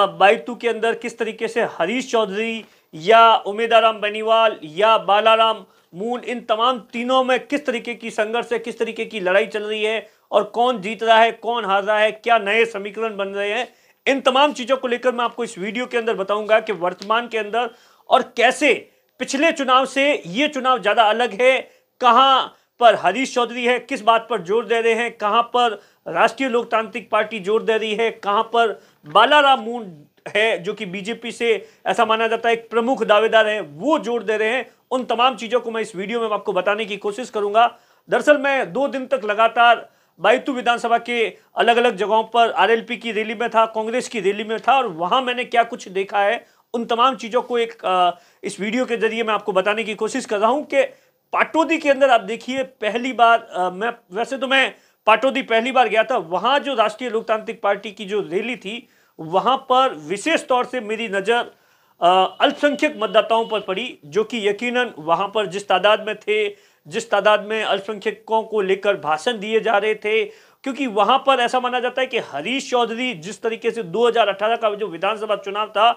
bike to के अंदर किस तरीके से हरीश चौधरी या उमेदाराम बेनीवाल या बालाराम मून इन तमाम तीनों में किस तरीके की संघर्ष है किस तरीके की लड़ाई चल रही है और कौन जीत रहा है कौन हार रहा है क्या नए समीकरण बन रहे हैं इन तमाम चीज़ों को लेकर मैं आपको इस वीडियो के अंदर बताऊंगा कि वर्तमान के अंदर और कैसे पिछले चुनाव से ये चुनाव ज़्यादा अलग है कहाँ पर हरीश चौधरी है किस बात पर जोर दे रहे हैं कहाँ पर राष्ट्रीय लोकतांत्रिक पार्टी जोर दे रही है कहाँ पर बालाराम मून है जो कि बीजेपी से ऐसा माना जाता है एक प्रमुख दावेदार है वो जोर दे रहे हैं उन तमाम चीज़ों को मैं इस वीडियो में आपको बताने की कोशिश करूंगा दरअसल मैं दो दिन तक लगातार बायतू विधानसभा के अलग अलग जगहों पर आरएलपी की रैली में था कांग्रेस की रैली में था और वहां मैंने क्या कुछ देखा है उन तमाम चीज़ों को एक आ, इस वीडियो के जरिए मैं आपको बताने की कोशिश कर रहा हूं कि पाटोदी के अंदर आप देखिए पहली बार आ, मैं वैसे तो मैं पाटोदी पहली बार गया था वहां जो राष्ट्रीय लोकतांत्रिक पार्टी की जो रैली थी वहां पर विशेष तौर से मेरी नज़र अल्पसंख्यक मतदाताओं पर पड़ी जो कि यकीनन वहां पर जिस तादाद में थे जिस तादाद में अल्पसंख्यकों को लेकर भाषण दिए जा रहे थे क्योंकि वहां पर ऐसा माना जाता है कि हरीश चौधरी जिस तरीके से 2018 का जो विधानसभा चुनाव था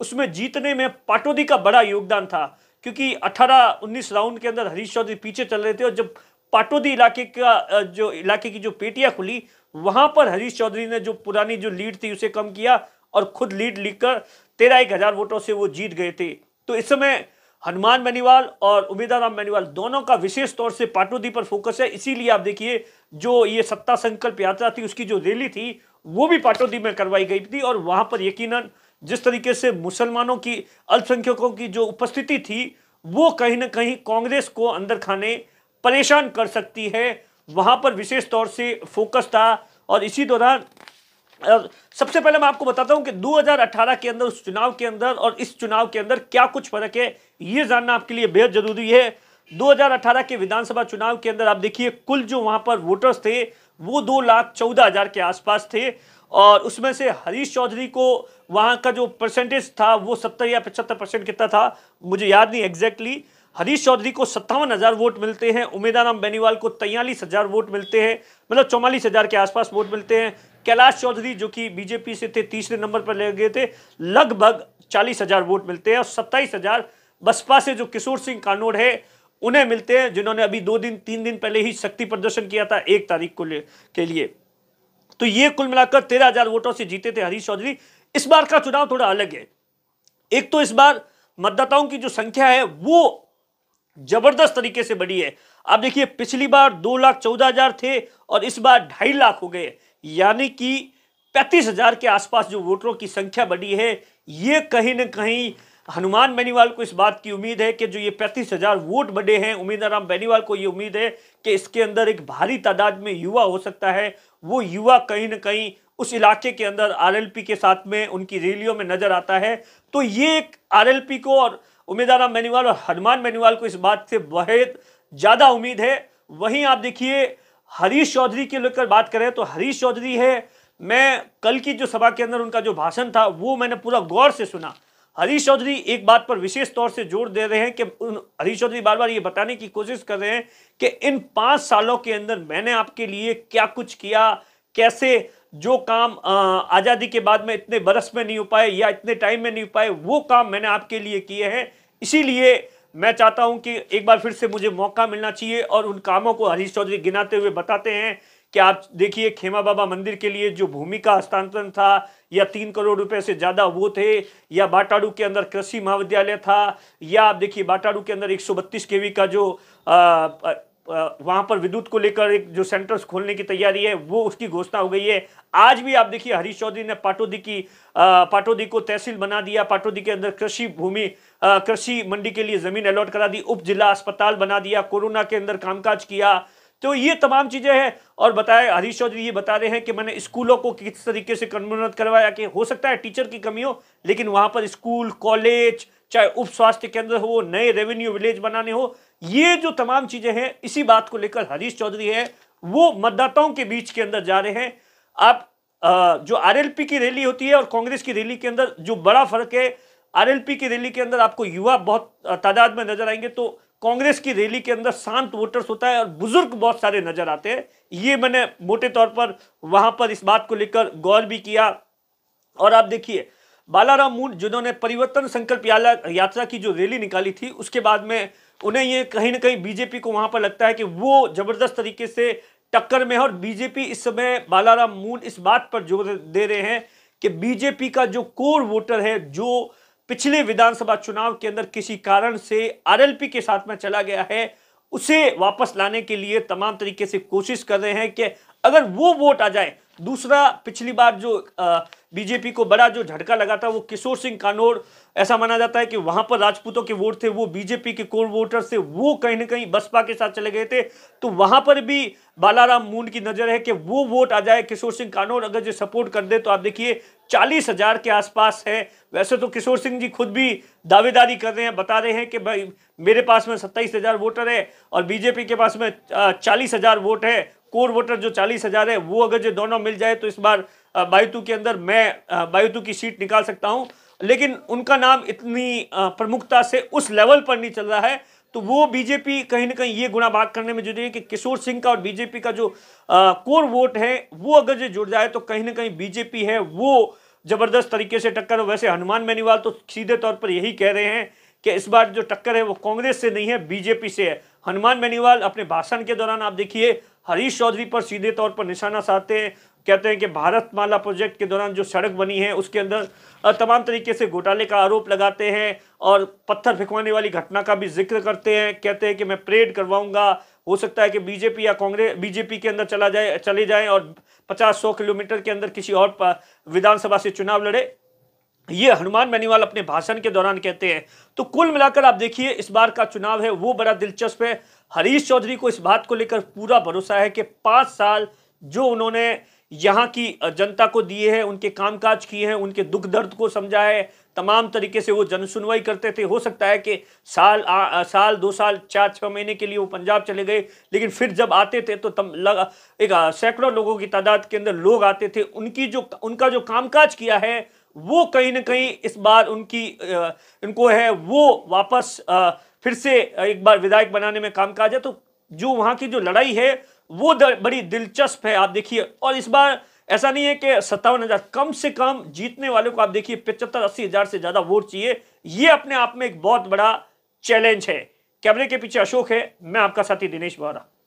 उसमें जीतने में पाटोदी का बड़ा योगदान था क्योंकि 18-19 राउंड के अंदर हरीश चौधरी पीछे चल रहे थे और जब पाटोदी इलाके का जो इलाके की जो पेटियां खुली वहां पर हरीश चौधरी ने जो पुरानी जो लीड थी उसे कम किया और खुद लीड लिखकर तेरह एक हजार वोटों से वो जीत गए थे तो इस समय हनुमान मेनीवाल और उमेदाराम मेनीवाल दोनों का विशेष तौर से पाटोदी पर फोकस है इसीलिए आप देखिए जो ये सत्ता संकल्प यात्रा थी उसकी जो रैली थी वो भी पाटोदी में करवाई गई थी और वहां पर यकीनन जिस तरीके से मुसलमानों की अल्पसंख्यकों की जो उपस्थिति थी वो कहीं ना कहीं कांग्रेस को अंदर खाने परेशान कर सकती है वहाँ पर विशेष तौर से फोकस था और इसी दौरान सबसे पहले मैं आपको बताता हूं कि 2018 के अंदर उस चुनाव के अंदर और इस चुनाव के अंदर क्या कुछ फर्क है ये जानना आपके लिए बेहद जरूरी है 2018 के विधानसभा चुनाव के अंदर आप देखिए कुल जो वहां पर वोटर्स थे वो दो लाख चौदह हजार के आसपास थे और उसमें से हरीश चौधरी को वहाँ का जो परसेंटेज था वो सत्तर या पचहत्तर परसेंट कितना था मुझे याद नहीं एग्जैक्टली हरीश चौधरी को सत्तावन हज़ार वोट मिलते हैं उमेदाराम बेनीवाल को तैयलीस हज़ार वोट मिलते हैं मतलब चौवालीस हज़ार के आसपास वोट मिलते हैं कैलाश चौधरी जो कि बीजेपी से थे तीसरे नंबर पर ले गए थे लगभग चालीस हज़ार वोट मिलते हैं और सत्ताईस हज़ार बसपा से जो किशोर सिंह कानोड़ है उन्हें मिलते हैं जिन्होंने अभी दो दिन तीन दिन पहले ही शक्ति प्रदर्शन किया था एक तारीख को ले के लिए तो ये कुल मिलाकर तेरह हजार वोटों से जीते थे हरीश चौधरी इस बार का चुनाव थोड़ा अलग है एक तो इस बार मतदाताओं की जो संख्या है वो जबरदस्त तरीके से बढ़ी है आप देखिए पिछली बार दो लाख चौदह हजार थे और इस बार ढाई लाख हो गए यानी कि पैंतीस हजार के आसपास जो वोटरों की संख्या बढ़ी है ये कहीं ना कहीं हनुमान बेनीवाल को इस बात की उम्मीद है कि जो ये पैंतीस हजार वोट बड़े हैं उम्मीदवार बेनीवाल को ये उम्मीद है कि इसके अंदर एक भारी तादाद में युवा हो सकता है वो युवा कहीं ना कहीं उस इलाके के अंदर आरएलपी के साथ में उनकी रैलियों में नजर आता है तो ये एक आर को और उम्मीदवार बेनीवाल और हनुमान बेनीवाल को इस बात से बहुत ज़्यादा उम्मीद है वहीं आप देखिए हरीश चौधरी के लेकर बात करें तो हरीश चौधरी है मैं कल की जो सभा के अंदर उनका जो भाषण था वो मैंने पूरा गौर से सुना हरीश चौधरी एक बात पर विशेष तौर से जोर दे रहे हैं कि उन हरीश चौधरी बार बार ये बताने की कोशिश कर रहे हैं कि इन पाँच सालों के अंदर मैंने आपके लिए क्या कुछ किया कैसे जो काम आज़ादी के बाद में इतने बरस में नहीं हो पाए या इतने टाइम में नहीं हो पाए वो काम मैंने आपके लिए किए हैं इसीलिए मैं चाहता हूं कि एक बार फिर से मुझे मौका मिलना चाहिए और उन कामों को हरीश चौधरी गिनाते हुए बताते हैं कि आप देखिए खेमा बाबा मंदिर के लिए जो भूमि का हस्तांतरण था या तीन करोड़ रुपए से ज़्यादा वो थे या बाटाड़ू के अंदर कृषि महाविद्यालय था या आप देखिए बाटाड़ू के अंदर 132 वी का जो वहाँ पर विद्युत को लेकर एक जो सेंटर्स खोलने की तैयारी है वो उसकी घोषणा हो गई है आज भी आप देखिए हरीश चौधरी ने पाटोदी की पाटोदी को तहसील बना दिया पाटोदी के अंदर कृषि भूमि कृषि मंडी के लिए जमीन अलॉट करा दी उप जिला अस्पताल बना दिया कोरोना के अंदर कामकाज किया तो ये तमाम चीज़ें हैं और बताया हरीश चौधरी ये बता रहे हैं कि मैंने स्कूलों को किस तरीके से कन्वर्ट करवाया कि हो सकता है टीचर की कमी हो लेकिन वहाँ पर स्कूल कॉलेज चाहे उप स्वास्थ्य केंद्र हो नए रेवेन्यू विलेज बनाने हो ये जो तमाम चीज़ें हैं इसी बात को लेकर हरीश चौधरी है वो मतदाताओं के बीच के अंदर जा रहे हैं आप जो आर की रैली होती है और कांग्रेस की रैली के अंदर जो बड़ा फर्क है आरएलपी की रैली के अंदर आपको युवा बहुत तादाद में नजर आएंगे तो कांग्रेस की रैली के अंदर शांत वोटर्स होता है और बुजुर्ग बहुत सारे नजर आते हैं ये मैंने मोटे तौर पर वहां पर इस बात को लेकर गौर भी किया और आप देखिए बालाराम मूड जिन्होंने परिवर्तन संकल्प यात्रा की जो रैली निकाली थी उसके बाद में उन्हें ये कहीं ना कहीं बीजेपी को वहां पर लगता है कि वो जबरदस्त तरीके से टक्कर में है और बीजेपी इस समय बालाराम मूड इस बात पर जोर दे रहे हैं कि बीजेपी का जो कोर वोटर है जो पिछले विधानसभा चुनाव के अंदर किसी कारण से आरएलपी के साथ में चला गया है उसे वापस लाने के लिए तमाम तरीके से कोशिश कर रहे हैं कि अगर वो वोट आ जाए दूसरा पिछली बार जो बीजेपी को बड़ा जो झटका लगा था वो किशोर सिंह कानोर ऐसा माना जाता है कि वहां पर राजपूतों के वोट थे वो बीजेपी के कोर वोटर थे वो कहीं ना कहीं बसपा के साथ चले गए थे तो वहां पर भी बालाराम मून की नजर है कि वो वोट आ जाए किशोर सिंह कानोर अगर जो सपोर्ट कर दे तो आप देखिए चालीस हजार के आसपास है वैसे तो किशोर सिंह जी खुद भी दावेदारी कर रहे हैं बता रहे हैं कि भाई मेरे पास में सत्ताईस हजार वोटर है और बीजेपी के पास में चालीस हजार वोट है कोर वोटर जो चालीस हजार है वो अगर जो दोनों मिल जाए तो इस बार बायतू के अंदर मैं बायतू की सीट निकाल सकता हूँ लेकिन उनका नाम इतनी प्रमुखता से उस लेवल पर नहीं चल रहा है तो वो बीजेपी कहीं ना कहीं ये गुणा बात करने में जुड़ी है कि किशोर सिंह का और बीजेपी का जो आ, कोर वोट है वो अगर जो जुड़ जाए तो कहीं ना कहीं बीजेपी है वो जबरदस्त तरीके से टक्कर वैसे हनुमान बेनीवाल तो सीधे तौर पर यही कह रहे हैं कि इस बार जो टक्कर है वो कांग्रेस से नहीं है बीजेपी से है हनुमान बेनीवाल अपने भाषण के दौरान आप देखिए हरीश चौधरी पर सीधे तौर पर निशाना साधते हैं कहते हैं कि भारत माला प्रोजेक्ट के दौरान जो सड़क बनी है उसके अंदर तमाम तरीके से घोटाले का आरोप लगाते हैं और पत्थर फेंकवाने वाली घटना का भी जिक्र करते हैं कहते हैं कि मैं परेड करवाऊंगा हो सकता है कि बीजेपी या कांग्रेस बीजेपी के अंदर चला जाए चले जाए और पचास सौ किलोमीटर के अंदर किसी और विधानसभा से चुनाव लड़े ये हनुमान बेनीवाल अपने भाषण के दौरान कहते हैं तो कुल मिलाकर आप देखिए इस बार का चुनाव है वो बड़ा दिलचस्प है हरीश चौधरी को इस बात को लेकर पूरा भरोसा है कि पाँच साल जो उन्होंने यहाँ की जनता को दिए हैं उनके कामकाज किए हैं उनके दुख दर्द को समझा है तमाम तरीके से वो जनसुनवाई करते थे हो सकता है कि साल आ, आ साल दो साल चार छः महीने के लिए वो पंजाब चले गए लेकिन फिर जब आते थे तो तम लग, एक सैकड़ों लोगों की तादाद के अंदर लोग आते थे उनकी जो उनका जो कामकाज किया है वो कहीं ना कहीं इस बार उनकी इनको है वो वापस फिर से एक बार विधायक बनाने में काम काज है तो जो वहाँ की जो लड़ाई है वो बड़ी दिलचस्प है आप देखिए और इस बार ऐसा नहीं है कि सत्तावन हज़ार कम से कम जीतने वालों को आप देखिए पचहत्तर अस्सी हज़ार से ज़्यादा वोट चाहिए ये अपने आप में एक बहुत बड़ा चैलेंज है कैमरे के पीछे अशोक है मैं आपका साथी दिनेश बोरा